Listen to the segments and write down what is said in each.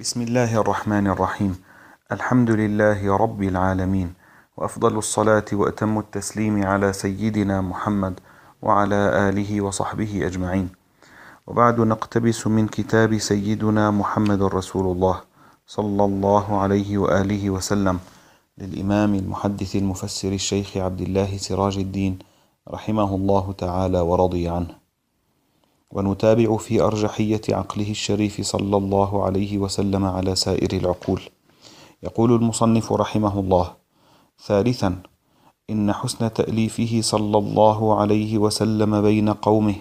بسم الله الرحمن الرحيم الحمد لله رب العالمين وافضل الصلاه واتم التسليم على سيدنا محمد وعلى اله وصحبه اجمعين وبعد نقتبس من كتاب سيدنا محمد رسول الله صلى الله عليه واله وسلم للامام المحدث المفسر الشيخ عبد الله سراج الدين رحمه الله تعالى ورضي عنه ونتابع في أرجحية عقله الشريف صلى الله عليه وسلم على سائر العقول. يقول المصنف رحمه الله: ثالثا: إن حسن تأليفه صلى الله عليه وسلم بين قومه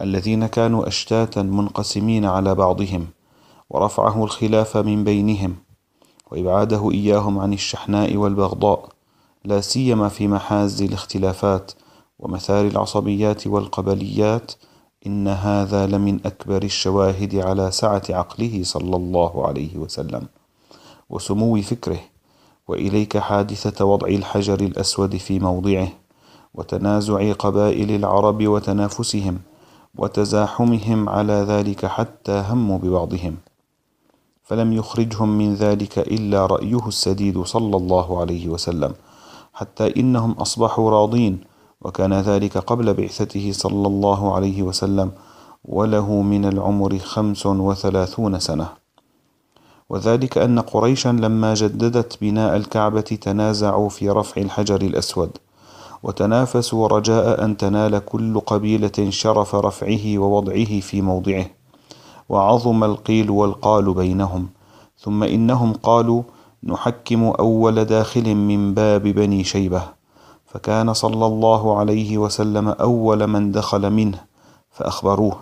الذين كانوا أشتاتا منقسمين على بعضهم، ورفعه الخلاف من بينهم، وإبعاده إياهم عن الشحناء والبغضاء، لا سيما في محاز الاختلافات ومثار العصبيات والقبليات، إن هذا لمن أكبر الشواهد على سعة عقله صلى الله عليه وسلم وسمو فكره وإليك حادثة وضع الحجر الأسود في موضعه وتنازع قبائل العرب وتنافسهم وتزاحمهم على ذلك حتى هموا ببعضهم فلم يخرجهم من ذلك إلا رأيه السديد صلى الله عليه وسلم حتى إنهم أصبحوا راضين وكان ذلك قبل بعثته صلى الله عليه وسلم وله من العمر خمس وثلاثون سنة وذلك أن قريشا لما جددت بناء الكعبة تنازعوا في رفع الحجر الأسود وتنافسوا رجاء أن تنال كل قبيلة شرف رفعه ووضعه في موضعه وعظم القيل والقال بينهم ثم إنهم قالوا نحكم أول داخل من باب بني شيبة فكان صلى الله عليه وسلم أول من دخل منه فأخبروه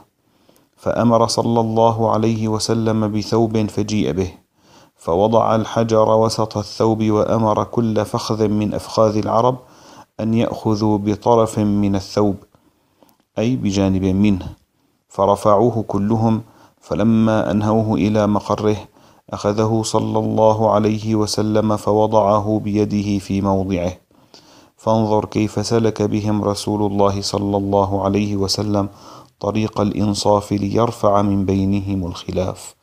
فأمر صلى الله عليه وسلم بثوب فجيء به فوضع الحجر وسط الثوب وأمر كل فخذ من أفخاذ العرب أن يأخذوا بطرف من الثوب أي بجانب منه فرفعوه كلهم فلما أنهوه إلى مقره أخذه صلى الله عليه وسلم فوضعه بيده في موضعه فانظر كيف سلك بهم رسول الله صلى الله عليه وسلم طريق الإنصاف ليرفع من بينهم الخلاف